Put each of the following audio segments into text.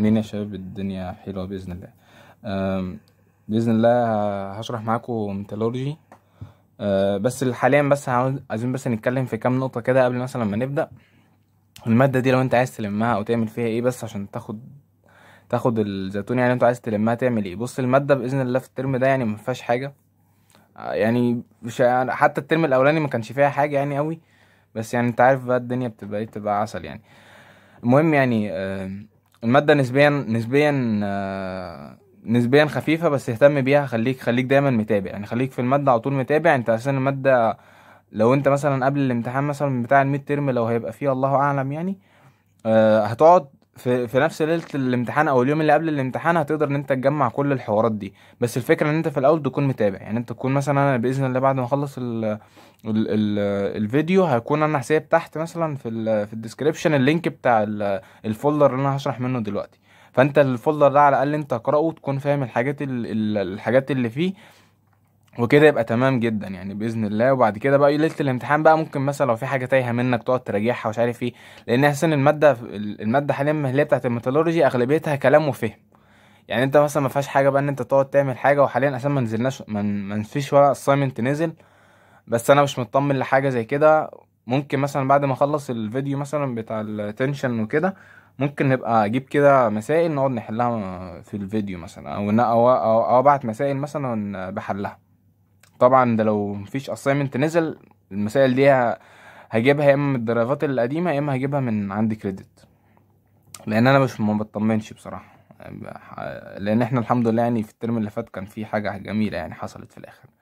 منين يا شباب الدنيا حلوة بإذن الله بإذن الله هشرح معاكم ميتالورجي آه، بس حاليا بس عايزين بس نتكلم في كام نقطة كده قبل مثلا ما نبدأ المادة دي لو انت عايز تلمها او تعمل فيها ايه بس عشان تاخد تاخد الزيتون يعني انت عايز تلمها تعمل ايه بص المادة بإذن الله في الترم ده يعني فيهاش حاجة آه، يعني مش حتى الترم الأولاني ما كانش فيها حاجة يعني قوي بس يعني انت عارف بقى الدنيا بتبقى ايه بتبقى عسل يعني المهم يعني الماده نسبيا نسبيا آه، نسبيا خفيفه بس اهتم بيها خليك خليك دايما متابع يعني خليك في الماده على طول متابع انت اساسا الماده لو انت مثلا قبل الامتحان مثلا بتاع الميد ترم لو هيبقى فيه الله اعلم يعني آه، هتقعد في في نفس ليله الامتحان او اليوم اللي قبل الامتحان هتقدر ان انت تجمع كل الحوارات دي بس الفكره ان انت في الاول تكون متابع يعني انت تكون مثلا انا باذن الله بعد ما اخلص ال ال ال الفيديو هيكون انا حساب تحت مثلا في ال في الديسكريبشن اللينك بتاع الفولدر اللي انا هشرح منه دلوقتي فانت الفولدر ده على الاقل انت اقراه تكون فاهم الحاجات الحاجات اللي فيه وكده يبقى تمام جدا يعني باذن الله وبعد كده بقى ليله الامتحان بقى ممكن مثلا لو في حاجه تايهه منك تقعد تراجعها ومش عارف ايه لان اساسا الماده الماده حاليا اللي هي بتاعت الميتالورجي اغلبيتها كلام وفهم يعني انت مثلا ما فيهاش حاجه بقى ان انت تقعد تعمل حاجه وحاليا اساسا ما نزلناش ما فيش ولا اساينمنت نزل بس انا مش مطمن لحاجه زي كده ممكن مثلا بعد ما اخلص الفيديو مثلا بتاع التنشن وكده ممكن نبقى اجيب كده مسائل نقعد نحلها في الفيديو مثلا او او ابعت مسائل مثلا بحلها طبعا ده لو مفيش اساينمنت نزل المسائل دي هجيبها يا اما من الدرايفات القديمه يا اما هجيبها من عندي كريدت لان انا مش ما بطمنش بصراحه يعني لان احنا الحمد لله يعني في الترم اللي فات كان في حاجه جميله يعني حصلت في الاخر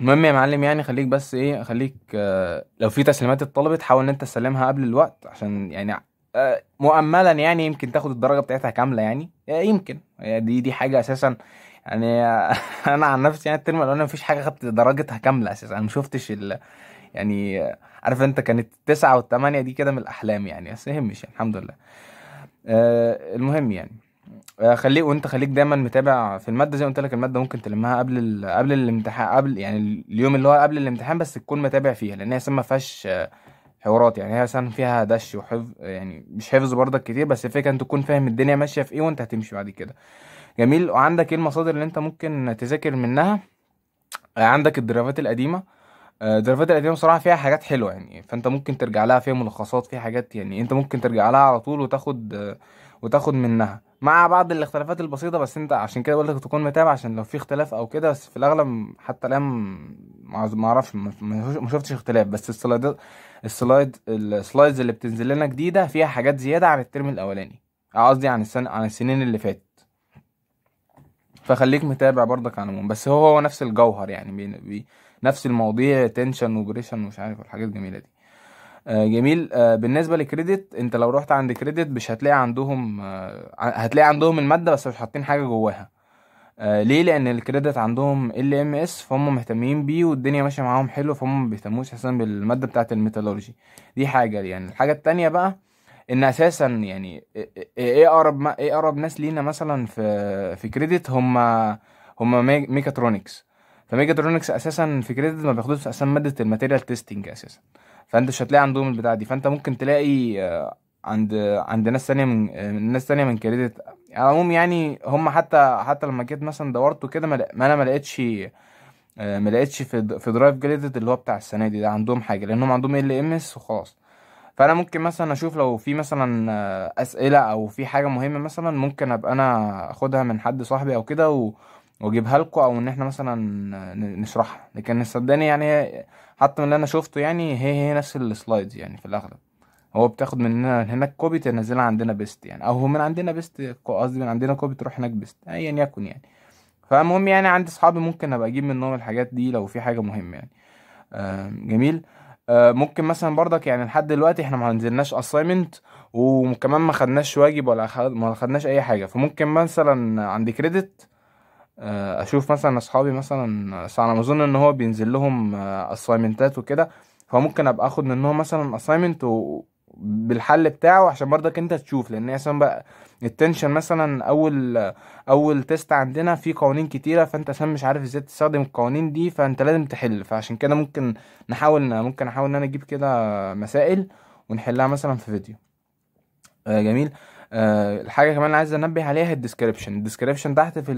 المهم يا معلم يعني خليك بس ايه خليك آه لو في تسليمات اتطلبت حاول ان انت تسلمها قبل الوقت عشان يعني آه مؤملا يعني يمكن تاخد الدرجه بتاعتها كامله يعني, يعني يمكن دي دي حاجه اساسا يعني انا عن نفسي يعني الترم الاولاني مفيش حاجه خدت درجتها كامله اساسا انا ما ال... يعني عارف انت كانت التسعه والثمانيه دي كده من الاحلام يعني بس يهمش يعني الحمد لله آه المهم يعني آه، خليك وانت خليك دايما متابع في الماده زي ما قلت لك الماده ممكن تلمها قبل ال... قبل الامتحان قبل يعني اليوم اللي هو قبل الامتحان بس تكون متابع فيها لان هي ما فيهاش آه، حوارات يعني هي مثلا فيها دش وحفظ يعني مش حفظ برضك كتير بس الفكره انت تكون فاهم الدنيا ماشيه في ايه وانت هتمشي بعد كده جميل وعندك ايه المصادر اللي انت ممكن تذاكر منها آه، عندك الدرافات القديمه آه، الدرافات القديمه بصراحه فيها حاجات حلوه يعني فانت ممكن ترجع لها فيها ملخصات فيها حاجات يعني انت ممكن ترجع لها على طول وتاخد آه، وتاخد منها مع بعض الاختلافات البسيطه بس انت عشان كده بقول لك تكون متابع عشان لو في اختلاف او كده بس في الاغلب حتى الان ما اعرفش ما شفتش اختلاف بس السلايد السلايد السلايدز اللي بتنزل لنا جديده فيها حاجات زياده عن الترم الاولاني قصدي عن السنه عن السنين اللي فاتت فخليك متابع برضك على المهم بس هو هو نفس الجوهر يعني بي بي نفس المواضيع تنشن وجريشن ومش عارف الحاجات الجميله دي آه جميل آه بالنسبه لكريدت انت لو رحت عند كريدت مش هتلاقي عندهم آه هتلاقي عندهم الماده بس مش حاطين حاجه جواها آه ليه لان الكريدت عندهم ال ام اس فهم مهتمين بيه والدنيا ماشيه معاهم حلو فهم ما بيهتموش اصلا بالماده بتاعه الميتالورجي دي حاجه يعني الحاجه التانية بقى ان اساسا يعني إيه-, ايه اقرب ما ايه اقرب ناس لينا مثلا في في كريدت هم هم ميكاترونكس فميكاترونكس اساسا في كريدت ما بياخدوش اساسا ماده الماتيريال تيستنج اساسا فانت مش هتلاقي عندهم البتاعه دي فانت ممكن تلاقي آه، عند عند ناس ثانيه من ناس ثانيه من كريدت على العموم يعني هم حتى حتى لما جيت مثلا دورت وكده ما انا ما لقيتش آه، ما لقيتش في في درايف جريدد اللي هو بتاع السنه دي ده عندهم حاجه لان هم عندهم ال ام اس وخلاص فانا ممكن مثلا اشوف لو في مثلا اسئله او في حاجه مهمه مثلا ممكن ابقى انا اخدها من حد صاحبي او كده و... واجيبها لكم او ان احنا مثلا نشرحها لكن صدقني يعني حتى من اللي انا شفته يعني هي هي نفس السلايدز يعني في الاغلب هو بتاخد مننا هناك كوبي تنزلها عندنا بيست يعني او من عندنا بيست قصدي من عندنا كوبي تروح هناك بيست ايا يعني يكن يعني فالمهم يعني عندي اصحابي ممكن ابقى اجيب منهم الحاجات دي لو في حاجه مهمه يعني آه جميل آه، ممكن مثلا برضك يعني لحد دلوقتي احنا ما نزلناش اساينمنت وكمان ما خدناش واجب ولا ما خدناش اي حاجه فممكن مثلا عندي كريدت آه، اشوف مثلا اصحابي مثلا على ما اظن ان هو بينزل لهم اساينمنتات آه، وكده فممكن ابقى اخد منهم مثلا اساينمنت و... بالحل بتاعه عشان برضك انت تشوف لان عشان بقى التنشن مثلا اول اول تيست عندنا فيه قوانين كتيره فانت عشان مش عارف ازاي تستخدم القوانين دي فانت لازم تحل فعشان كده ممكن نحاول ممكن احاول ان انا اجيب كده مسائل ونحلها مثلا في فيديو آه، جميل آه الحاجه كمان اللي عايز انبه عليها الديسكريبشن الديسكريبشن تحت في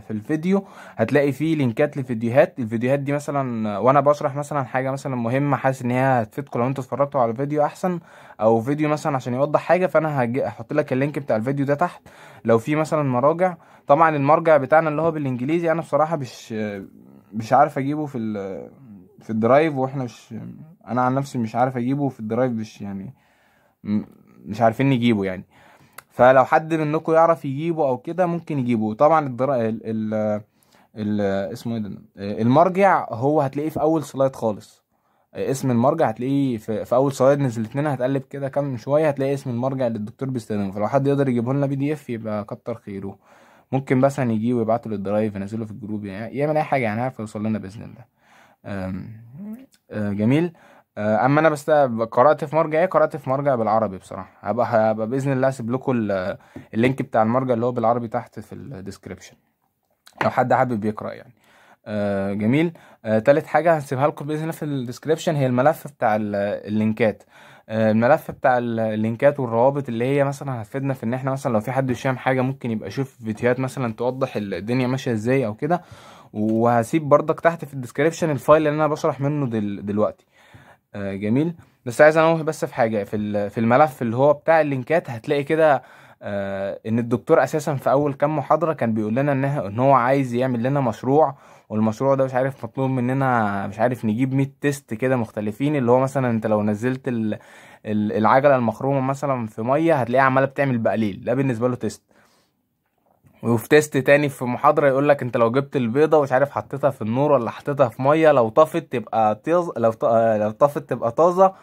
في الفيديو هتلاقي فيه لينكات لفيديوهات الفيديوهات دي مثلا وانا بشرح مثلا حاجه مثلا مهمه حاسس ان هي هتفيدكم لو انتوا اتفرجتوا على فيديو احسن او فيديو مثلا عشان يوضح حاجه فانا هحط لك اللينك بتاع الفيديو ده تحت لو في مثلا مراجع طبعا المرجع بتاعنا اللي هو بالانجليزي انا بصراحه مش مش عارف اجيبه في في الدرايف واحنا مش انا عن نفسي مش عارف اجيبه في الدرايف مش يعني مش عارفين نجيبه يعني فلو حد منكم يعرف يجيبه او كده ممكن يجيبه طبعا الدرا... ال... ال... ال... اسمه ايه المرجع هو هتلاقيه في اول سلايد خالص اسم المرجع هتلاقيه في, في اول سلايد نزل اتنين هتقلب كده كام شويه هتلاقي اسم المرجع اللي الدكتور بيستخدمه فلو حد يقدر يجيبه لنا بي دي اف يبقى كتر خيره ممكن مثلا يجيه ويبعته للدرايف ينزله في الجروب يعني يعمل اي حاجه يعني هيعرف يوصل لنا باذن الله آه، جميل آه، اما انا بس قرات في مرجع ايه قرات في مرجع بالعربي بصراحه هبقى هبقى باذن الله اسيب لكم اللينك بتاع المرجع اللي هو بالعربي تحت في الديسكربشن لو حد حابب يقرا يعني آه جميل آه تالت حاجه هسيبها لكم باذن الله في الديسكربشن هي الملف بتاع اللينكات آه الملف بتاع اللينكات والروابط اللي هي مثلا هتفيدنا في ان احنا مثلا لو في حد مش حاجه ممكن يبقى يشوف فيديوهات مثلا توضح الدنيا ماشيه ازاي او كده وهسيب بردك تحت في الديسكربشن الفايل اللي انا بشرح منه دل دلوقتي آه، جميل بس عايز انوه بس في حاجه في في الملف اللي هو بتاع اللينكات هتلاقي كده آه، ان الدكتور اساسا في اول كام محاضره كان بيقول لنا ان ان هو عايز يعمل لنا مشروع والمشروع ده مش عارف مطلوب مننا مش عارف نجيب 100 تيست كده مختلفين اللي هو مثلا انت لو نزلت العجله المخرومه مثلا في ميه هتلاقيها عماله بتعمل بقليل ده بالنسبه له تيست وفي تيست تاني في محاضره يقول لك انت لو جبت البيضه ومش عارف حطيتها في النور ولا حطيتها في ميه لو طفت تبقى طيز لو ط... لو طفت تبقى طازه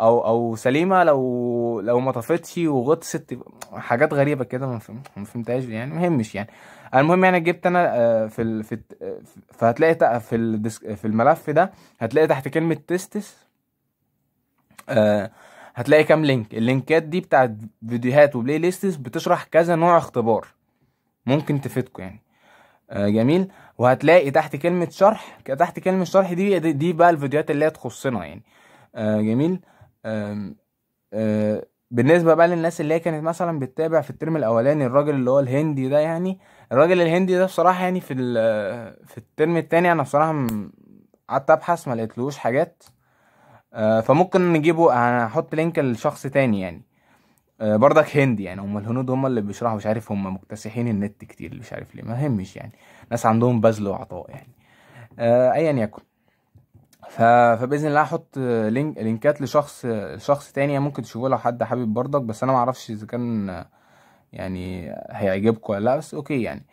او او سليمه لو لو ما طفتش وغطست تبقى حاجات غريبه كده ما فهمتهاش يعني ما يهمش يعني المهم يعني جبت انا آه، في ال... في فهتلاقي في الديسك... في الملف ده هتلاقي تحت كلمه تيستس آه، هتلاقي كام لينك اللينكات دي بتاعت فيديوهات وبلاي ليستس بتشرح كذا نوع اختبار ممكن تفيدكم يعني آه جميل وهتلاقي تحت كلمة شرح تحت كلمة شرح دي دي بقى الفيديوهات اللي هي تخصنا يعني آه جميل آه آه بالنسبة بقى للناس اللي هي كانت مثلا بتتابع في الترم الأولاني الراجل اللي هو الهندي ده يعني الراجل الهندي ده بصراحة يعني في في الترم التاني أنا بصراحة قعدت أبحث ما لقيتلوش حاجات آه، فممكن نجيبه هحط لينك لشخص تاني يعني آه، بردك هندي يعني هم الهنود هم اللي بيشرحوا مش عارف هم مكتسحين النت كتير مش عارف ليه ما همش يعني ناس عندهم بذل وعطاء يعني آه، ايا يكن فباذن الله هحط لينك لينكات لشخص شخص تاني يعني ممكن تشوفوه لو حد حابب بردك بس انا معرفش اذا كان يعني هيعجبكم ولا لا بس اوكي يعني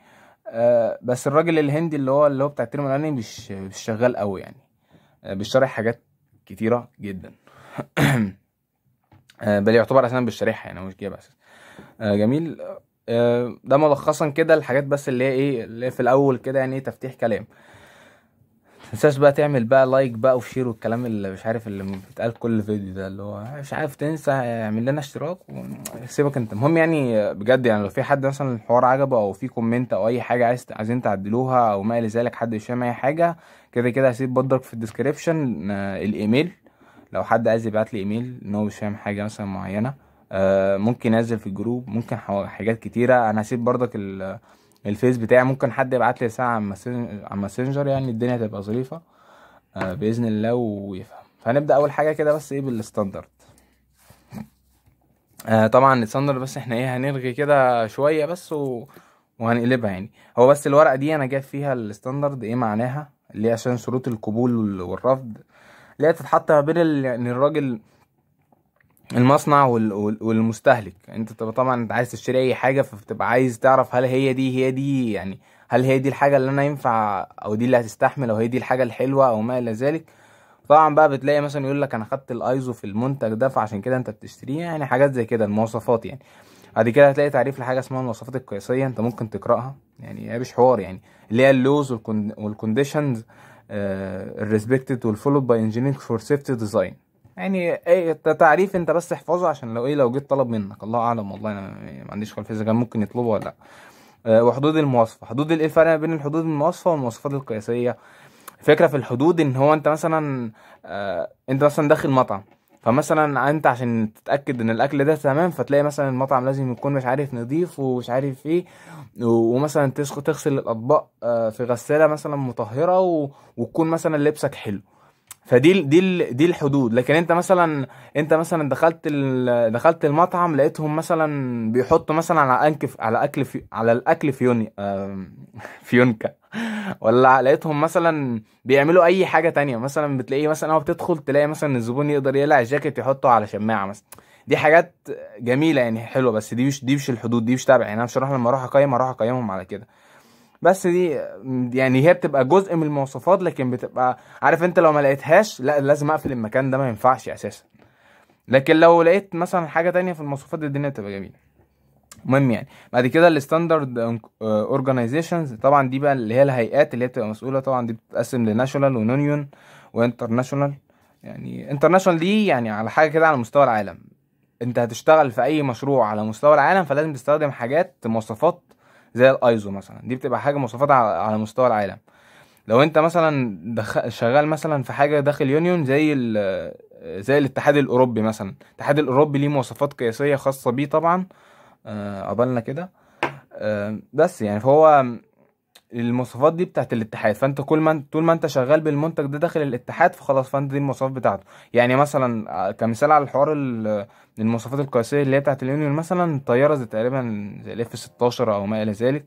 أه بس الراجل الهندي اللي هو اللي هو بتاع الترم الانمي مش مش شغال قوي يعني آه، بيشرح حاجات كتيره جدا آه، بل يعتبر اساسا بالشريحه يعني مش جايب اساسا آه، جميل آه، ده ملخصا كده الحاجات بس اللي هي ايه اللي في الاول كده يعني ايه تفتيح كلام تنساش بقى تعمل بقى لايك بقى وشير والكلام اللي مش عارف اللي بيتقال كل فيديو ده اللي هو مش عارف تنسى اعمل لنا اشتراك وسيبك انت المهم يعني بجد يعني لو في حد مثلا الحوار عجبه او في كومنت او اي حاجه عايز عايزين تعدلوها او ما الى ذلك حد يشام اي حاجه كده كده هسيب بدرك في الديسكريبشن الايميل لو حد عايز يبعت لي ايميل ان هو مش فاهم حاجه مثلا معينه آه، ممكن انزل في الجروب ممكن حاجات كتيره انا هسيب بردك الفيس بتاعي ممكن حد يبعت لي ساعه على ماسنجر يعني الدنيا هتبقى ظريفه آه، باذن الله ويفهم فهنبدا اول حاجه كده بس ايه بالستاندرد آه، طبعا الستاندرد بس احنا ايه هنلغي كده شويه بس و... وهنقلبها يعني هو بس الورقه دي انا جايب فيها الستاندرد ايه معناها اللي عشان شروط القبول والرفض اللي هي تتحط ما بين ال... يعني الراجل المصنع وال... والمستهلك انت طبعا انت عايز تشتري اي حاجه فبتبقى عايز تعرف هل هي دي هي دي يعني هل هي دي الحاجه اللي انا ينفع او دي اللي هتستحمل او هي دي الحاجه الحلوه او ما الى ذلك طبعا بقى بتلاقي مثلا يقول لك انا خدت الايزو في المنتج ده فعشان كده انت بتشتريه يعني حاجات زي كده المواصفات يعني بعد كده هتلاقي تعريف لحاجه اسمها المواصفات القياسيه انت ممكن تقراها يعني هي مش حوار يعني اللي هي اللوز والكونديشنز الريسبكتد والفولود باي انجينيرنج فور سيفتي ديزاين يعني ايه ده تعريف انت بس احفظه عشان لو ايه لو جيت طلب منك الله اعلم والله انا ما عنديش خلفيه اذا كان ممكن يطلبه ولا لا آه، وحدود المواصفه حدود ايه الفرق بين الحدود المواصفه والمواصفات القياسيه الفكره في الحدود ان هو انت مثلا آه، انت مثلا داخل مطعم فمثلا انت عشان تتاكد ان الاكل ده تمام فتلاقي مثلا المطعم لازم يكون مش عارف نضيف ومش عارف ايه ومثلا تغسل الاطباق آه، في غساله مثلا مطهره وتكون مثلا لبسك حلو فدي دي دي الحدود لكن انت مثلا انت مثلا دخلت دخلت المطعم لقيتهم مثلا بيحطوا مثلا على انكف على اكل في على الاكل في يونكا ولا لقيتهم مثلا بيعملوا اي حاجه تانية مثلا بتلاقيه مثلا هو بتدخل تلاقي مثلا الزبون يقدر يقلع الجاكيت يحطه على شماعه مثلا دي حاجات جميله يعني حلوه بس دي مش دي مش الحدود دي مش تابع يعني انا مش هروح لما اروح اقيم اروح اقيمهم على كده بس دي يعني هي بتبقى جزء من المواصفات لكن بتبقى عارف انت لو ما لقيتهاش لا لازم اقفل المكان ده ما ينفعش اساسا لكن لو لقيت مثلا حاجه تانية في المواصفات دي الدنيا بتبقى جميله مهم يعني بعد كده الستاندرد اورجانيزيشنز طبعا دي بقى اللي هي الهيئات اللي هي بتبقى مسؤوله طبعا دي بتتقسم لناشونال ونونيون وانترناشونال يعني انترناشونال دي يعني على حاجه كده على مستوى العالم انت هتشتغل في اي مشروع على مستوى العالم فلازم تستخدم حاجات مواصفات زي الايزو مثلا دي بتبقى حاجه مواصفات على مستوى العالم لو انت مثلا دخ... شغال مثلا في حاجه داخل يونيون زي ال... زي الاتحاد الاوروبي مثلا الاتحاد الاوروبي ليه مواصفات قياسيه خاصه بيه طبعا آه، قبلنا كده آه، بس يعني فهو المواصفات دي بتاعت الاتحاد فانت كل ما طول ما انت شغال بالمنتج ده داخل الاتحاد فخلاص فانت دي المواصفات بتاعته يعني مثلا آه، كمثال على الحوار آه، المواصفات القياسيه اللي هي بتاعت اليونيون مثلا طياره زي تقريبا زي الاف 16 او ما الى ذلك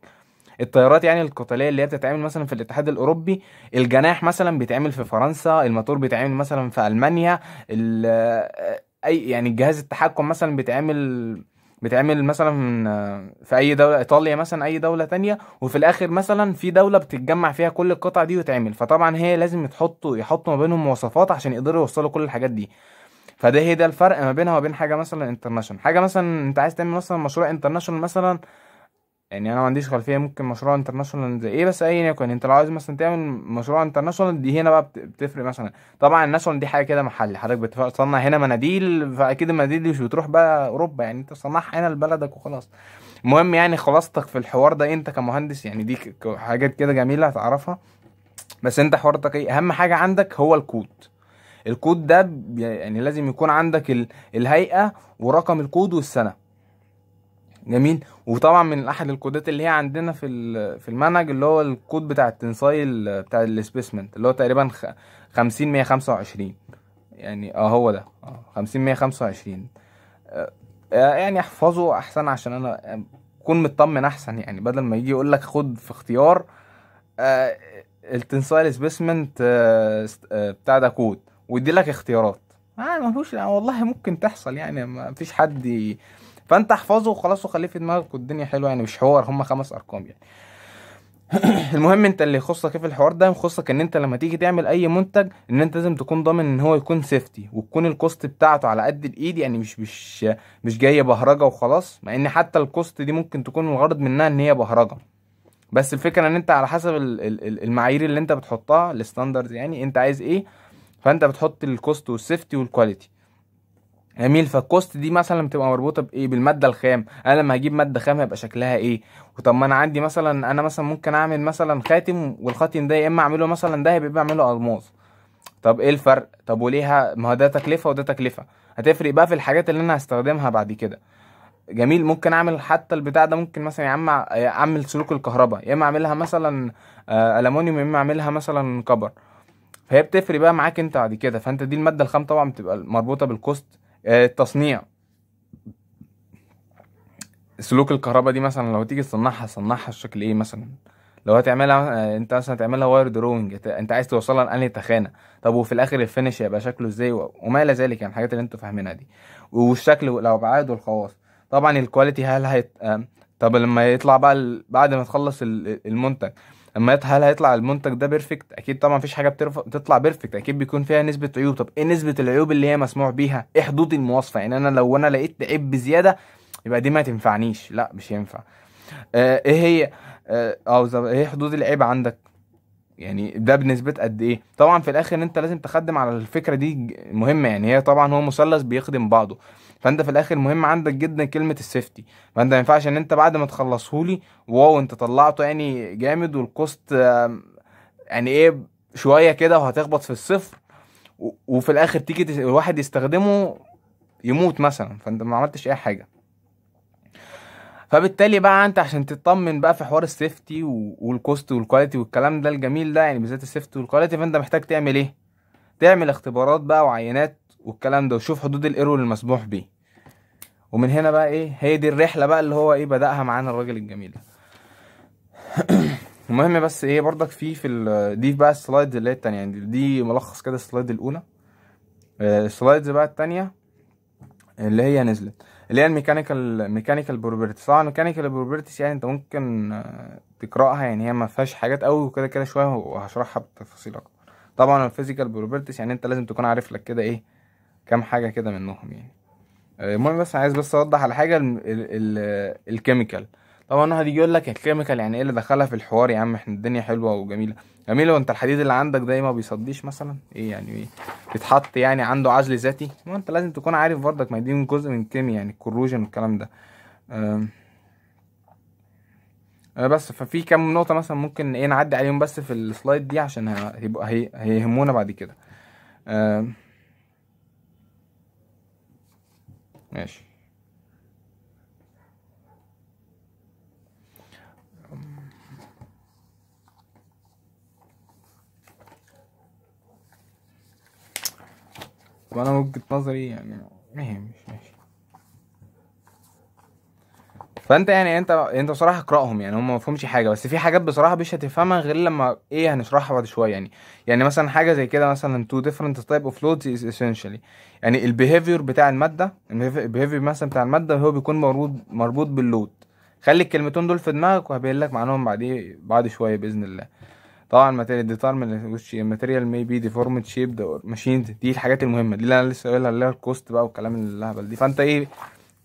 الطيارات يعني القتاليه اللي هي بتتعمل مثلا في الاتحاد الاوروبي الجناح مثلا بيتعمل في فرنسا الموتور بيتعمل مثلا في المانيا آه، اي يعني جهاز التحكم مثلا بيتعمل بتعمل مثلا في اي دوله ايطاليا مثلا اي دوله تانية وفي الاخر مثلا في دوله بتتجمع فيها كل القطع دي وتعمل فطبعا هي لازم يتحطوا يحطوا ما بينهم مواصفات عشان يقدروا يوصلوا كل الحاجات دي فده هي ده الفرق ما بينها وبين حاجه مثلا انترناشونال حاجه مثلا انت عايز تعمل مثلا مشروع انترناشونال مثلا يعني انا ما عنديش خلفيه ممكن مشروع انترناشونال زي ايه بس ايا يكن انت لو عايز مثلا تعمل مشروع انترناشونال دي هنا بقى بتفرق مثلا طبعا الناشونال دي حاجه كده محلي حضرتك بتصنع هنا مناديل فاكيد المناديل دي مش بتروح بقى اوروبا يعني انت صنعها هنا لبلدك وخلاص المهم يعني خلاصتك في الحوار ده إيه، انت كمهندس يعني دي حاجات كده جميله هتعرفها بس انت حوارتك ايه اهم حاجه عندك هو الكود الكود ده يعني لازم يكون عندك الهيئه ورقم الكود والسنه جميل وطبعا من احد الكودات اللي هي عندنا في في المنهج اللي هو الكود بتاع التنسايل بتاع السبيسمنت اللي هو تقريبا 50 125 يعني اه هو ده اه 50 125 آه، آه، يعني احفظه احسن عشان انا آه، كون مطمن احسن يعني بدل ما يجي يقول لك خد في اختيار آه التنسايل سبيسمنت آه بتاع ده كود ويدي لك اختيارات آه ما فيش والله ممكن تحصل يعني ما فيش حد فانت احفظه وخلاص وخليه في دماغك والدنيا حلوه يعني مش حوار هم خمس ارقام يعني المهم انت اللي يخصك ايه في الحوار ده يخصك ان انت لما تيجي تعمل اي منتج ان انت لازم تكون ضامن ان هو يكون سيفتي وتكون الكوست بتاعته على قد الايد يعني مش مش مش جايه بهرجه وخلاص مع ان حتى الكوست دي ممكن تكون الغرض منها ان هي بهرجه بس الفكره ان انت على حسب المعايير اللي انت بتحطها الستاندرد يعني انت عايز ايه فانت بتحط الكوست والسيفتي والكواليتي جميل فالكوست دي مثلا بتبقى مربوطه بايه بالماده الخام انا لما هجيب ماده خام هيبقى شكلها ايه وطب ما انا عندي مثلا انا مثلا ممكن اعمل مثلا خاتم والخاتم ده يا اما اعمله مثلا دهب يا اما اعمله الماس طب ايه الفرق طب وليها ما هو ده تكلفه وده تكلفه هتفرق بقى في الحاجات اللي انا هستخدمها بعد كده جميل ممكن اعمل حتى البتاع ده ممكن مثلا يا عم اعمل سلوك الكهرباء يا اما اعملها مثلا آه، المونيوم يا اما اعملها مثلا كبر فهي بتفرق بقى معاك انت بعد كده فانت دي الماده الخام طبعا بتبقى مربوطه بالكوست آه، التصنيع سلوك الكهرباء دي مثلا لو تيجي تصنعها صنعها الشكل ايه مثلا لو هتعملها آه، انت مثلا هتعملها واير دروينج انت عايز توصلها لانهي تخانه طب وفي الاخر الفينش هيبقى شكله ازاي وما الى ذلك يعني الحاجات اللي انتوا فاهمينها دي والشكل والابعاد والخواص طبعا الكواليتي هل هيت... آه، طب لما يطلع بقى بعد ما تخلص المنتج اما هل هيطلع المنتج ده بيرفكت اكيد طبعا مفيش حاجه بترف... بتطلع بيرفكت اكيد بيكون فيها نسبه عيوب طب ايه نسبه العيوب اللي هي مسموح بيها ايه حدود المواصفه يعني انا لو انا لقيت عيب بزياده يبقى دي ما تنفعنيش لا مش ينفع آه ايه هي اه او ايه حدود العيب عندك يعني ده بنسبة قد ايه طبعا في الاخر انت لازم تخدم على الفكرة دي مهمة يعني هي طبعا هو مثلث بيخدم بعضه فانت في الاخر مهم عندك جدا كلمه السيفتي فانت ما ينفعش ان انت بعد ما تخلصهولي واو انت طلعته يعني جامد والكوست يعني ايه شويه كده وهتخبط في الصفر وفي الاخر تيجي الواحد يستخدمه يموت مثلا فانت ما عملتش اي حاجه فبالتالي بقى انت عشان تطمن بقى في حوار السيفتي والكوست والكواليتي والكلام ده الجميل ده يعني بالذات السيفتي والكواليتي فانت محتاج تعمل ايه تعمل اختبارات بقى وعينات والكلام ده وشوف حدود الايرور المسموح بيه ومن هنا بقى ايه هي دي الرحله بقى اللي هو ايه بداها معانا الراجل الجميل ده المهم بس ايه برضك في في دي بقى السلايدز اللي هي التانية يعني دي ملخص كده السلايد الاولى آه، السلايدز بقى التانية اللي هي نزلت اللي هي الميكانيكال ميكانيكال بروبرتيز طبعا الميكانيكال بروبرتيز يعني انت ممكن آه، تقراها يعني هي ما فيهاش حاجات قوي وكده كده شويه وهشرحها بتفاصيل اكتر طبعا الفيزيكال بروبرتيز يعني انت لازم تكون عارف لك كده ايه كام حاجه كده منهم يعني آه، المهم بس عايز بس اوضح على حاجه ال ال ال الكيميكال طبعا واحد يجي يقول لك الكيميكال يعني ايه اللي دخلها في الحوار يا عم احنا الدنيا حلوه وجميله جميله وانت الحديد اللي عندك ده إيه ما بيصديش مثلا ايه يعني ايه بيتحط يعني عنده عزل ذاتي ما انت لازم تكون عارف برضك ما دي من جزء من الكيمياء يعني الكروجن والكلام ده آه، بس ففي كام نقطه مثلا ممكن ايه نعدي عليهم بس في السلايد دي عشان هيبقى هيهمونا بعد كده أم. ماشي وانا وجهة نظري يعني مهم مش ماشي فانت يعني انت انت بصراحه اقراهم يعني هم ما فهمش حاجه بس في حاجات بصراحه مش هتفهمها غير لما ايه هنشرحها يعني بعد شويه يعني يعني مثلا حاجه زي كده مثلا تو ديفرنت تايب اوف لودز از essentially يعني البيهيفير بتاع الماده البيهيفير مثلا بتاع الماده هو بيكون مربوط مربوط باللود خلي الكلمتين دول في دماغك وهبين لك معناهم بعد ايه بعد شويه باذن الله طبعا ماتيريال وش الماتيريال مي بي ديفورمد شيب ماشين دي الحاجات المهمه دي اللي انا لسه قايلها اللي هي الكوست بقى والكلام الهبل دي فانت ايه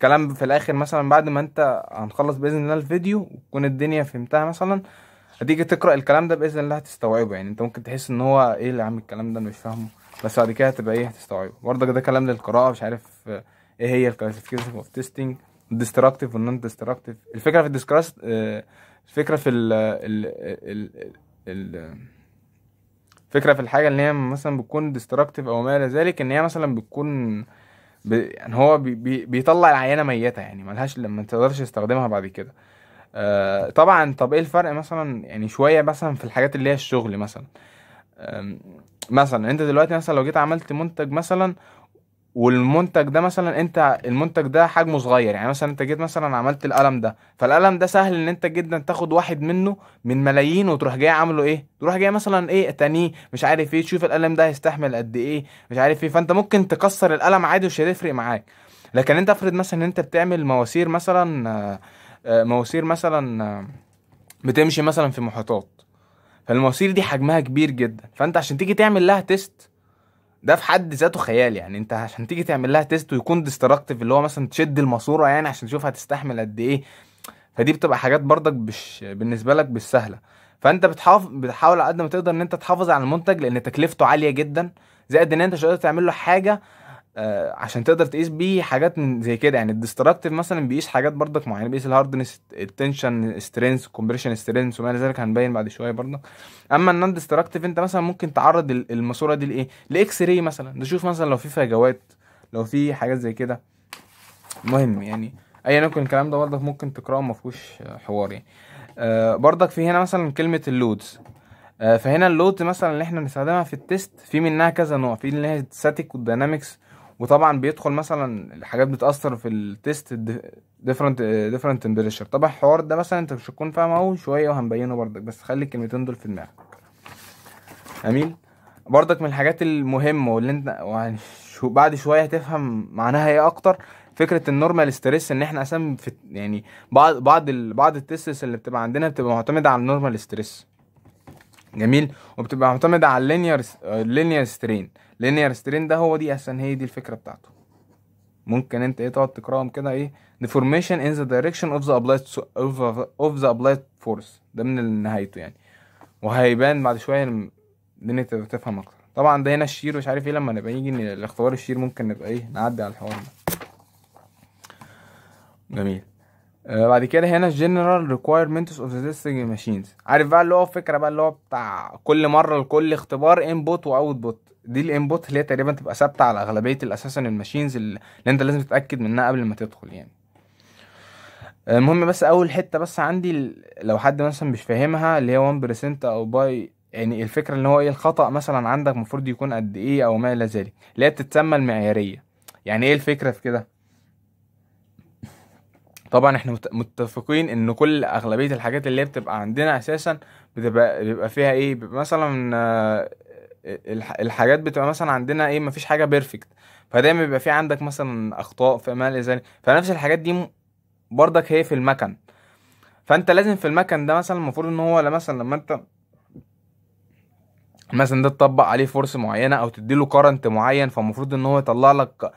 الكلام في الاخر مثلا بعد ما انت هنخلص باذن الله الفيديو وتكون الدنيا فهمتها مثلا هتيجي تقرا الكلام ده باذن الله هتستوعبه يعني انت ممكن تحس ان هو ايه اللي عم الكلام ده انا مش فاهمه بس بعد كده هتبقى ايه هتستوعبه برضك ده كلام للقراءه مش عارف ايه هي الكلاسيفيكيشن اوف تيستينج الديستراكتيف والنون ديستراكتيف الفكره في الديسكراس الفكره في ال ال ال ال الفكره في الحاجه اللي هي مثلا بتكون ديستراكتيف او ما الى ذلك ان هي مثلا بتكون ب... يعني هو بي... بي... بيطلع العينه ميته يعني ملهاش ما تقدرش تستخدمها بعد كده آه طبعا طب ايه الفرق مثلا يعني شويه مثلا في الحاجات اللي هي الشغل مثلا مثلا انت دلوقتي مثلا لو جيت عملت منتج مثلا والمنتج ده مثلا انت المنتج ده حجمه صغير يعني مثلا انت جيت مثلا عملت القلم ده فالقلم ده سهل ان انت جدا تاخد واحد منه من ملايين وتروح جاي عامله ايه تروح جاي مثلا ايه تانيه مش عارف ايه تشوف القلم ده هيستحمل قد ايه مش عارف ايه فانت ممكن تكسر القلم عادي ومش هتفرق معاك لكن انت افرض مثلا ان انت بتعمل مواسير مثلا آه، مواسير مثلا آه، بتمشي مثلا في محيطات فالمواسير دي حجمها كبير جدا فانت عشان تيجي تعمل لها تيست ده في حد ذاته خيال يعني انت عشان تيجي تعمل لها تيست ويكون ديستراكتيف اللي هو مثلا تشد الماسوره يعني عشان تشوف هتستحمل قد ايه فدي بتبقى حاجات برضك مش بالنسبه لك مش سهله فانت بتحافظ بتحاول على قد ما تقدر ان انت تحافظ على المنتج لان تكلفته عاليه جدا زائد ان انت مش قادر تعمل له حاجه آه عشان تقدر تقيس بيه حاجات من زي كده يعني الديستراكتيف مثلا بيقيس حاجات برضك معينه بيقيس الهاردنس التنشن سترينث كومبريشن سترينث وما الى ذلك هنبين بعد شويه برضك اما النون ديستراكتيف انت مثلا ممكن تعرض الماسوره دي لايه لاكس راي مثلا نشوف مثلا لو في فجوات لو في حاجات زي كده مهم يعني ايا يكن الكلام ده برضك ممكن تقراه ما فيهوش حوار يعني آه برضك في هنا مثلا كلمه اللودز آه، فهنا اللود مثلا اللي احنا بنستخدمها في التيست في منها كذا نوع في اللي هي الستاتيك والديناميكس وطبعا بيدخل مثلا الحاجات بتاثر في التيست ديفرنت ديفرنت تمبريتشر طبعا الحوار ده مثلا انت مش هتكون فاهمه قوي شويه وهنبينه برضك بس خلي الكلمتين دول في دماغك جميل برضك من الحاجات المهمه واللي انت يعني بعد شويه هتفهم معناها ايه اكتر فكره النورمال ستريس ان احنا اساسا في يعني بعض بعض ال... بعض التيستس اللي بتبقى عندنا بتبقى معتمده على النورمال ستريس جميل وبتبقى معتمده على اللينير اللينير سترين لينير سترين ده هو دي اصلا هي دي الفكره بتاعته ممكن انت ايه تقعد تقراهم كده ايه deformation in the direction of the applied of the applied force ده من نهايته يعني وهيبان بعد شويه الدنيا تفهم اكتر طبعا ده هنا الشير مش عارف ايه لما نبقى نيجي الاختبار الشير ممكن نبقى ايه نعدي على الحوار ده جميل آه، بعد كده هنا جنرال requirements of the testing machines عارف بقى اللي هو فكرة بقى اللي هو بتاع كل مرة لكل اختبار انبوت output دي الانبوت اللي هي تقريبا تبقى ثابتة على اغلبية الاساسا الماشينز اللي انت لازم تتأكد منها قبل ما تدخل يعني آه، المهم بس اول حتة بس عندي لو حد مثلا مش فاهمها اللي هي 1% او باي يعني الفكرة ان هو ايه الخطأ مثلا عندك المفروض يكون قد ايه او ما الى ذلك اللي هي بتتسمى المعيارية يعني ايه الفكرة في كده طبعا احنا متفقين ان كل اغلبيه الحاجات اللي بتبقى عندنا اساسا بتبقى بيبقى فيها ايه بيبقى مثلا آه، الحاجات بتبقى مثلا عندنا ايه مفيش حاجه بيرفكت فدايما بيبقى في عندك مثلا اخطاء في امال ذلك فنفس الحاجات دي برضك هي في المكن فانت لازم في المكن ده مثلا المفروض ان هو مثلا لما انت مثلا ده تطبق عليه فورس معينه او تديله كرنت معين فالمفروض ان هو يطلع لك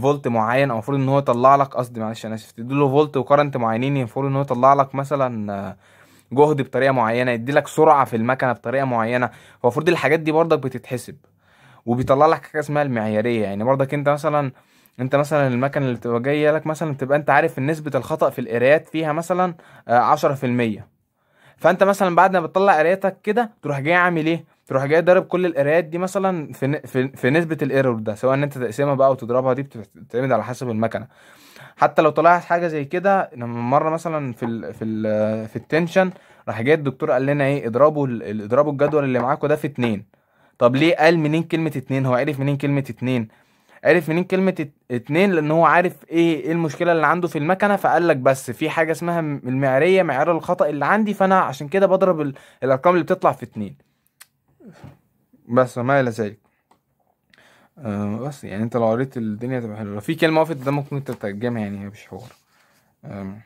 فولت معين او المفروض ان هو يطلع لك قصدي معلش انا اسف تديله فولت وكرنت معينين المفروض ان هو يطلع لك مثلا جهد بطريقه معينه يديلك سرعه في المكنه بطريقه معينه فالمفروض الحاجات دي برضك بتتحسب وبيطلع لك حاجه اسمها المعياريه يعني برضك انت مثلا انت مثلا المكنه اللي بتبقى جايه لك مثلا بتبقى انت عارف ان نسبه الخطا في القرايات فيها مثلا 10% آه، فانت مثلا بعد ما بتطلع قرايتك كده تروح جاي عامل ايه تروح جاي ضارب كل القرايات دي مثلا في في, في نسبه الايرور ده سواء ان انت تقسمها بقى وتضربها دي بتعتمد على حسب المكنه حتى لو طلعت حاجه زي كده لما مره مثلا في الـ في الـ في التنشن راح جاي الدكتور قال لنا ايه اضربوا اضربوا الجدول اللي معاكم ده في اتنين طب ليه قال منين كلمه اتنين هو عرف منين كلمه اتنين عرف منين كلمة اتنين لان هو عارف ايه ايه المشكلة اللي عنده في المكنة فقال لك بس في حاجة اسمها المعيارية معيار الخطأ اللي عندي فانا عشان كده بضرب الارقام اللي بتطلع في اتنين بس وما الى ذلك آه، بس يعني انت لو قريت الدنيا تبقى حلوه في كلمه وقفت ده ممكن انت تترجمها يعني هي مش حوار آه،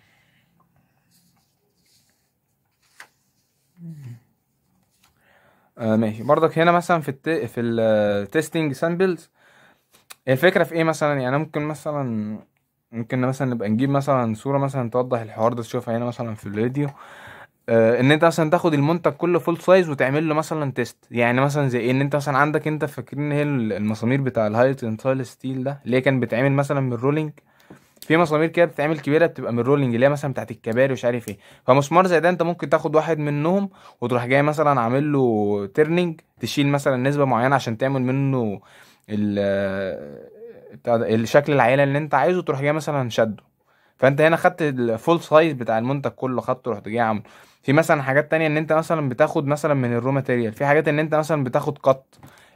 ماشي برضك هنا مثلا في الت... في التستنج سامبلز الفكره في ايه مثلا يعني ممكن مثلا ممكن مثلا نبقى نجيب مثلا صوره مثلا توضح الحوار ده تشوفها هنا مثلا في الفيديو آه، ان انت مثلا تاخد المنتج كله فول سايز وتعمل له مثلا تيست يعني مثلا زي ان انت مثلا عندك انت فاكرين هي المسامير بتاع الهاي تنسايل ستيل ده اللي هي كان بتعمل مثلا من الرولينج في مسامير كده بتتعمل كبيره بتبقى من الرولينج اللي هي مثلا بتاعت الكباري ومش عارف ايه فمسمار زي ده انت ممكن تاخد واحد منهم وتروح جاي مثلا عامل له تيرنينج تشيل مثلا نسبه معينه عشان تعمل منه ال الشكل العيله اللي انت عايزه تروح جاي مثلا شده فانت هنا خدت الفول سايز بتاع المنتج كله خدته رحت جاي عامله في مثلا حاجات تانية ان انت مثلا بتاخد مثلا من الرو ماتيريال في حاجات ان انت مثلا بتاخد قط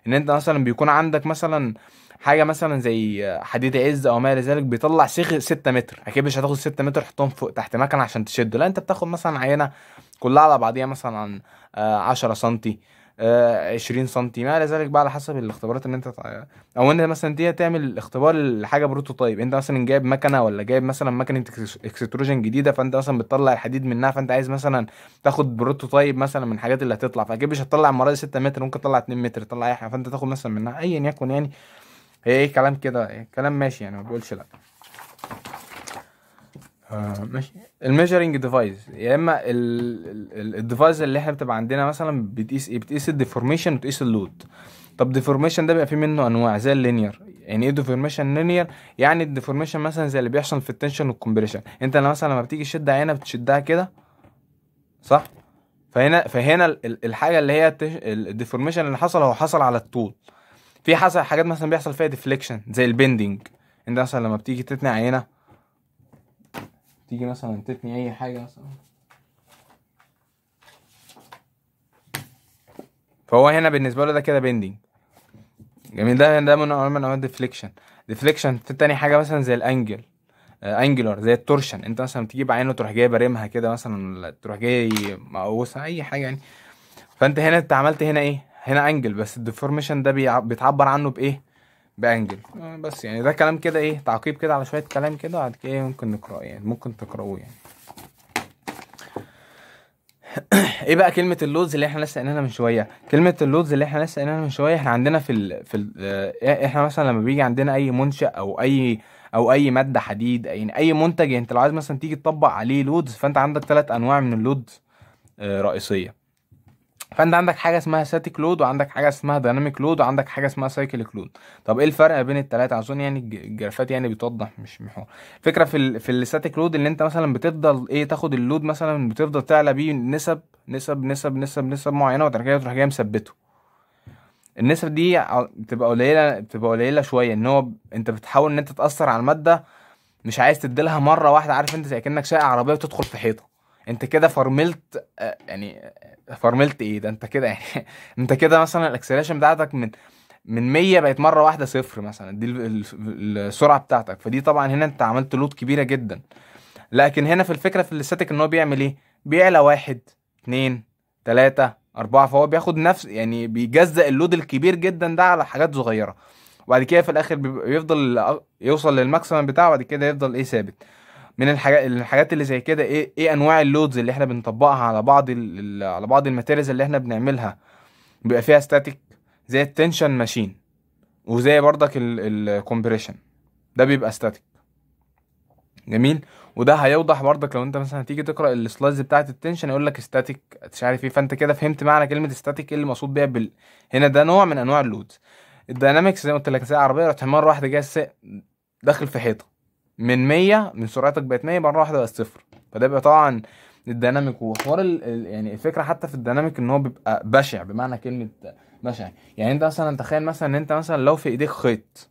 ان انت مثلا بيكون عندك مثلا حاجه مثلا زي حديد عز او ما الى ذلك بيطلع سيخ ستة متر اكيد مش هتاخد ستة متر تحطهم فوق تحت مكنه عشان تشده لا انت بتاخد مثلا عينه كلها على بعضيها مثلا آه، عشرة سنتي 20 آه، سم ما الى ذلك بقى على حسب الاختبارات اللي انت او انت مثلا دي تعمل اختبار لحاجه بروتوتايب انت مثلا جايب مكنه ولا جايب مثلا مكنه اكستروجن جديده فانت مثلا بتطلع الحديد منها فانت عايز مثلا تاخد بروتوتايب مثلا من الحاجات اللي هتطلع فاكيد مش هتطلع دي 6 متر ممكن تطلع 2 متر تطلع اي حاجه فانت تاخد مثلا منها ايا يكن يعني هي ايه كلام كده إيه كلام ماشي يعني ما بقولش لا ماشي الميجرنج ديفايس يا اما الديفايس اللي احنا بتبقى عندنا مثلا بتقيس ايه بتقيس الديفورميشن وتقيس اللود طب ديفورميشن ده بيبقى فيه منه انواع زي اللينير يعني ايه ديفورميشن لينير يعني الديفورميشن مثلا زي اللي بيحصل في التنشن والكمبريشن انت مثلا لما بتيجي تشد عينه بتشدها كده صح فهنا فهنا الحاجه اللي هي الديفورميشن اللي حصل هو حصل على الطول في حصل حاجات مثلا بيحصل فيها ديفليكشن زي البندنج انت مثلا لما بتيجي تتني عينه تيجي مثلا تتني اي حاجه مثلا فهو هنا بالنسبه له ده كده بيندنج جميل ده ده من نوع من انواع الديفليكشن ديفليكشن في تاني حاجه مثلا زي الانجل آه انجلر زي التورشن انت مثلا تجيب عينه تروح جاي بارمها كده مثلا تروح جاي مقوسها اي حاجه يعني فانت هنا انت عملت هنا ايه هنا انجل بس الديفورميشن ده بيتعبر عنه بايه بانجل بس يعني ده كلام كده ايه تعقيب كده على شويه كلام كده بعد كده إيه ممكن نقراه يعني ممكن تقرأوه يعني ايه بقى كلمه اللوز اللي احنا لسه قايلينها من شويه كلمه اللوز اللي احنا لسه قايلينها من شويه احنا عندنا في الـ في الـ آه، احنا مثلا لما بيجي عندنا اي منشا او اي او اي ماده حديد اي اي منتج انت لو عايز مثلا تيجي تطبق عليه لودز فانت عندك ثلاث انواع من اللودز آه، رئيسيه فانت عندك حاجه اسمها ستاتيك لود وعندك حاجه اسمها دايناميك لود وعندك حاجه اسمها سايكليك لود طب ايه الفرق بين الثلاثه اظن يعني الجرافات يعني بتوضح مش محور الفكره في ال في الستاتيك لود ان انت مثلا بتفضل ايه تاخد اللود مثلا بتفضل تعلى بيه نسب نسب نسب نسب نسب معينه وبعد كده تروح جاي مثبته النسب دي بتبقى قليله بتبقى قليله شويه ان هو انت بتحاول ان انت تاثر على الماده مش عايز تديلها مره واحده عارف انت زي كانك سايق عربيه وتدخل في حيطه انت كده فرملت آه، يعني آه، فرملت ايه ده انت كده يعني انت كده مثلا الاكسلريشن بتاعتك من من 100 بقت مره واحده صفر مثلا دي السرعه بتاعتك فدي طبعا هنا انت عملت لود كبيره جدا لكن هنا في الفكره في الاستاتيك ان هو بيعمل ايه بيعلى واحد اتنين تلاتة أربعة فهو بياخد نفس يعني بيجزأ اللود الكبير جدا ده على حاجات صغيرة وبعد كده في الآخر بيفضل آه، يوصل للماكسيمم بتاعه وبعد كده يفضل إيه ثابت من الحاجات الحاجات اللي زي كده ايه ايه انواع اللودز اللي احنا بنطبقها على بعض على بعض الماتيريالز اللي احنا بنعملها بيبقى فيها ستاتيك زي التنشن ماشين وزي برضك الكومبريشن ده بيبقى ستاتيك جميل وده هيوضح برضك لو انت مثلا هتيجي تقرا السلايدز بتاعه التنشن يقول لك ستاتيك مش عارف ايه فانت كده فهمت معنى كلمه ستاتيك ايه اللي مقصود بيها بال... هنا ده نوع من انواع اللودز الداينامكس زي ما قلت لك زي عربيه رحت مره واحده جايه داخل في حيطه من 100 من سرعتك بقت 100 مره واحده بقت صفر فده بيبقى طبعا الديناميك وحوار يعني الفكره حتى في الديناميك ان هو بيبقى بشع بمعنى كلمه بشع يعني انت مثلا تخيل مثلا ان انت مثلا لو في ايديك خيط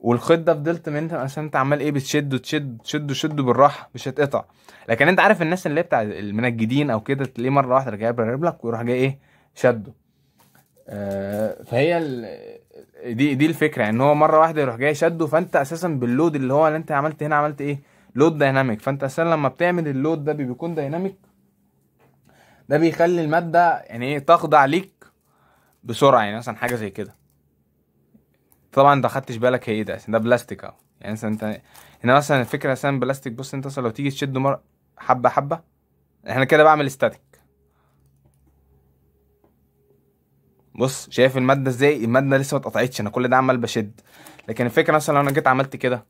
والخيط ده فضلت من انت عشان انت عمال ايه وتشد تشد وتشد بالراحه مش هتقطع لكن انت عارف الناس اللي بتاع المنجدين او كده تلاقيه مره واحده جايب لك ويروح جاي ايه شده آه فهي دي دي الفكره يعني ان هو مره واحده يروح جاي شده فانت اساسا باللود اللي هو اللي انت عملت هنا عملت ايه لود دايناميك فانت اساسا لما بتعمل اللود ده بيكون دايناميك ده بيخلي الماده يعني ايه تخضع ليك بسرعه يعني مثلا حاجه زي كده طبعا انت خدتش بالك هي ايه ده ده بلاستيك اهو يعني مثلا انت هنا مثلا الفكره مثلا بلاستيك بص انت لو تيجي تشده مره حبه حبه احنا كده بعمل ستاتيك بص شايف الماده ازاي الماده لسه ما اتقطعتش انا كل ده عمال بشد لكن الفكره مثلا لو انا جيت عملت كده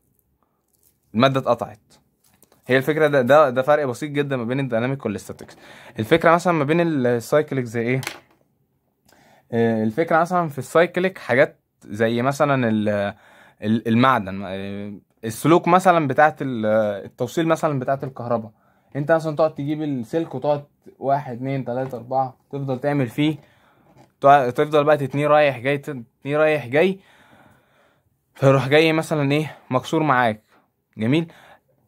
الماده اتقطعت هي الفكره ده ده, ده فرق بسيط جدا ما بين الديناميك والاستاتيكس الفكره مثلا ما بين السايكليك زي ايه آه، الفكره مثلا في السايكليك حاجات زي مثلا المعدن آه، السلوك مثلا بتاعه آه، التوصيل مثلا بتاعه الكهرباء انت مثلا تقعد تجيب السلك وتقعد واحد اتنين تلاته اربعه تفضل تعمل فيه تفضل بقى تتنيه رايح جاي تتنيه رايح جاي فيروح جاي مثلا ايه مكسور معاك جميل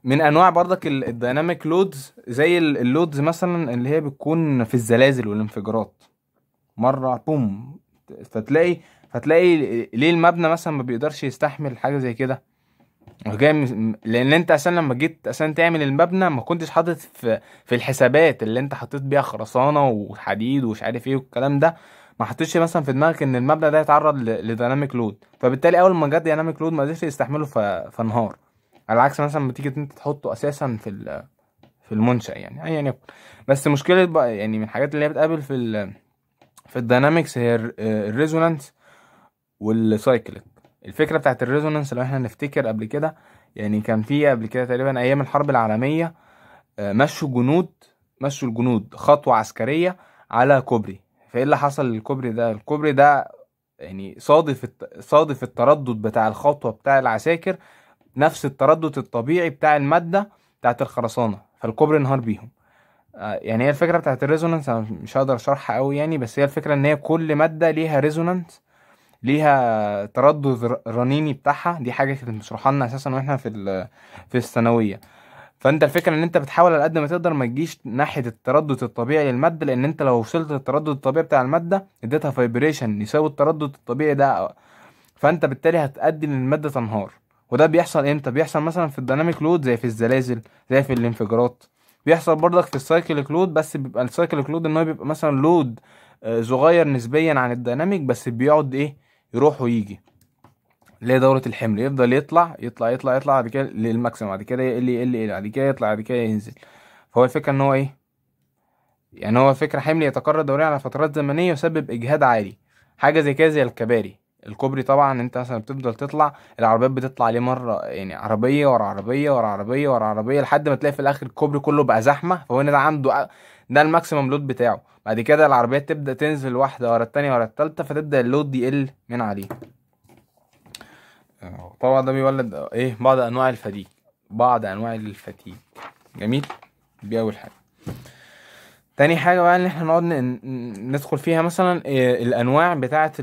من انواع برضك الديناميك لودز زي اللودز مثلا اللي هي بتكون في الزلازل والانفجارات مره بوم فتلاقي فتلاقي ليه المبنى مثلا ما بيقدرش يستحمل حاجه زي كده جاي لان انت اصلا لما جيت اصلا تعمل المبنى ما كنتش حاطط في في الحسابات اللي انت حطيت بيها خرسانه وحديد ومش عارف ايه والكلام ده ما حطيتش مثلا في دماغك ان المبنى ده يتعرض لديناميك لود فبالتالي اول ما جت ديناميك لود ما قدرش يستحمله ف... فانهار على عكس مثلا لما تيجي انت تحطه اساسا في في المنشا يعني ايا يعني يكن بس مشكله بقى يعني من الحاجات اللي هي بتقابل في الـ في الديناميكس هي الريزونانس والسايكليك الفكره بتاعت الريزونانس لو احنا نفتكر قبل كده يعني كان في قبل كده تقريبا ايام الحرب العالميه آه، مشوا جنود مشوا الجنود خطوه عسكريه على كوبري فايه اللي حصل للكوبري ده الكوبري ده يعني صادف صادف التردد بتاع الخطوه بتاع العساكر نفس التردد الطبيعي بتاع الماده بتاعت الخرسانه فالكوبري انهار بيهم آه، يعني هي الفكره بتاعت الريزونانس انا مش هقدر اشرحها قوي يعني بس هي الفكره ان هي كل ماده ليها ريزونانس ليها تردد رنيني بتاعها دي حاجه كانت مشروحه لنا اساسا واحنا في في الثانويه فانت الفكره ان انت بتحاول على قد ما تقدر ما تجيش ناحيه التردد الطبيعي للماده لان انت لو وصلت للتردد الطبيعي بتاع الماده اديتها فايبريشن يساوي التردد الطبيعي ده فانت بالتالي هتؤدي ان الماده تنهار وده بيحصل امتى بيحصل مثلا في الديناميك لود زي في الزلازل زي في الانفجارات بيحصل برضك في السايكل لود بس بيبقى السايكل لود ان هو بيبقى مثلا لود آه، صغير نسبيا عن الديناميك بس بيقعد ايه يروح ويجي اللي هي دوره الحمل يفضل يطلع يطلع يطلع يطلع بعد كده للماكسيمم بعد كده يقل يقل يقل بعد كده يطلع بعد كده ينزل فهو الفكره ان هو ايه يعني هو فكره حمل يتكرر دوريا على فترات زمنيه يسبب اجهاد عالي حاجه زي كده زي الكباري الكوبري طبعا انت مثلا بتفضل تطلع العربيات بتطلع عليه مره يعني عربيه ورا عربيه ورا عربيه ورا عربيه لحد ما تلاقي في الاخر الكوبري كله بقى زحمه فهو ده عنده ده الماكسيمم لود بتاعه بعد كده العربيات تبدا تنزل واحده ورا التانيه ورا التالته فتبدا اللود يقل من عليه طبعا ده بيولد ايه بعض انواع الفتيك بعض انواع الفتيك جميل دي اول حاجه تاني حاجه بقى ان احنا نقعد ندخل فيها مثلا إيه الانواع بتاعه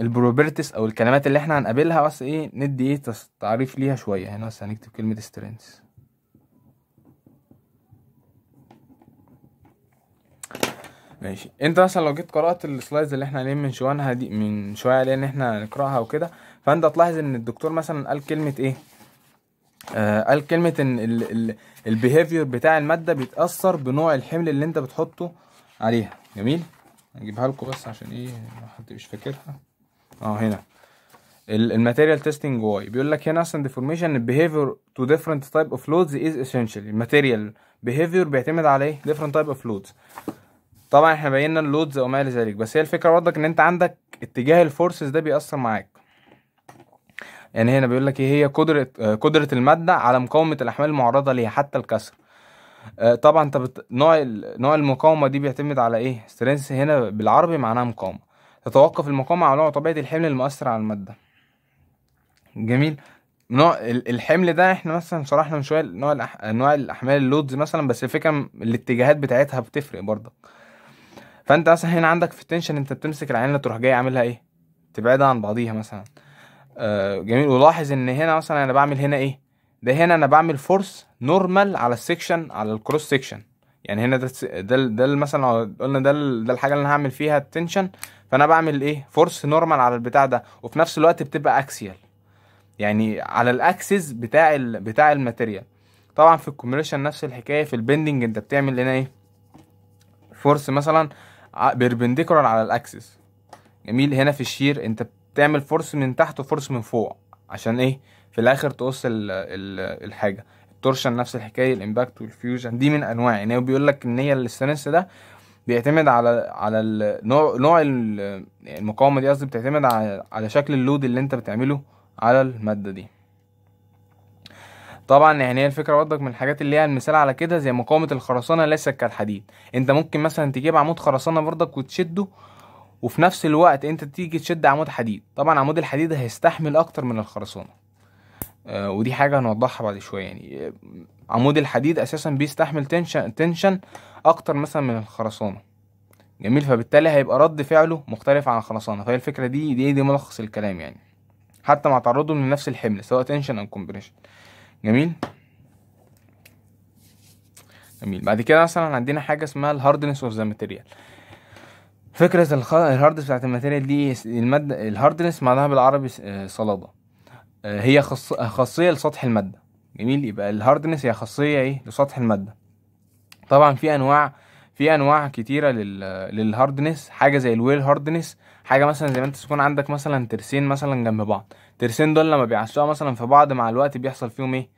البروبرتس او الكلمات اللي احنا هنقابلها بس ايه ندي ايه تعريف ليها شويه هنا يعني بس هنكتب كلمه سترينث ماشي انت مثلا لو جيت قرات السلايدز اللي احنا عليه من شويه من شويه عليه ان احنا نقراها وكده فانت هتلاحظ ان الدكتور مثلا قال كلمه ايه آه قال كلمه ان البيهيفير بتاع الماده بيتاثر بنوع الحمل اللي انت بتحطه عليها جميل هجيبها لكم بس عشان ايه حد مش فاكرها اه هنا الماتيريال تيستنج واي بيقول لك هنا اصلا ديفورميشن البيهيفير تو ديفرنت تايب اوف لودز از اسينشال الماتيريال بيهيفير بيعتمد على ايه ديفرنت تايب اوف لودز طبعا احنا بينا اللودز وما الى ذلك بس هي الفكره برضك ان انت عندك اتجاه الفورسز ده بيأثر معاك يعني هنا بيقول لك ايه هي قدره قدره الماده على مقاومه الاحمال المعرضه ليها حتى الكسر آه، طبعا انت بت... نوع ال... نوع المقاومه دي بيعتمد على ايه سترينث هنا بالعربي معناها مقاومه تتوقف المقاومه على نوع طبيعه الحمل المؤثر على الماده جميل نوع الحمل ده احنا مثلا شرحنا من شويه نوع الأح... انواع الاحمال اللودز مثلا بس الفكره الاتجاهات بتاعتها بتفرق برضك فانت مثلا هنا عندك في التنشن انت بتمسك العينه تروح جاي عاملها ايه تبعدها عن بعضيها مثلا آه، جميل ولاحظ ان هنا مثلا انا بعمل هنا ايه ده هنا انا بعمل فورس نورمال على السكشن على الكروس سكشن يعني هنا ده ده ده مثلا قلنا ده ده الحاجه اللي انا هعمل فيها التنشن فانا بعمل ايه فورس نورمال على البتاع ده وفي نفس الوقت بتبقى اكسيال يعني على الاكسس بتاع الـ بتاع الماتيريال طبعا في الكومبريشن نفس الحكايه في البندنج انت بتعمل هنا ايه فورس مثلا بيربنديكولار على الاكسس جميل هنا في الشير انت تعمل فورس من تحت وفورس من فوق عشان ايه في الاخر تقص ال ال الحاجه التورشن نفس الحكايه الامباكت والفيوجن دي من انواع يعني بيقول لك ان هي الاستانس ده بيعتمد على على نوع نوع المقاومه دي قصدي بتعتمد على على شكل اللود اللي انت بتعمله على الماده دي طبعا يعني هي الفكره برضك من الحاجات اللي هي المثال على كده زي مقاومه الخرسانه ليست كالحديد انت ممكن مثلا تجيب عمود خرسانه برضك وتشده وفي نفس الوقت انت تيجي تشد عمود حديد طبعا عمود الحديد هيستحمل اكتر من الخرسانه آه ودي حاجه هنوضحها بعد شويه يعني عمود الحديد اساسا بيستحمل تنشن تنشن اكتر مثلا من الخرسانه جميل فبالتالي هيبقى رد فعله مختلف عن الخرسانه فهي الفكره دي دي, دي ملخص الكلام يعني حتى مع تعرضه لنفس الحمل سواء تنشن او كومبريشن جميل جميل بعد كده مثلا عندنا حاجه اسمها الهاردنس اوف ذا ماتيريال فكرة الهاردنس بتاعت الماتيريال دي المادة الهاردنس معناها بالعربي آه، صلادة آه، هي خص... آه، خاصية لسطح المادة جميل يبقى الهاردنس هي خاصية ايه لسطح المادة طبعا في انواع في انواع كتيرة لل... للهاردنس حاجة زي الويل هاردنس حاجة مثلا زي ما انت تكون عندك مثلا ترسين مثلا جنب بعض الترسين دول لما بيعشقوا مثلا في بعض مع الوقت بيحصل فيهم ايه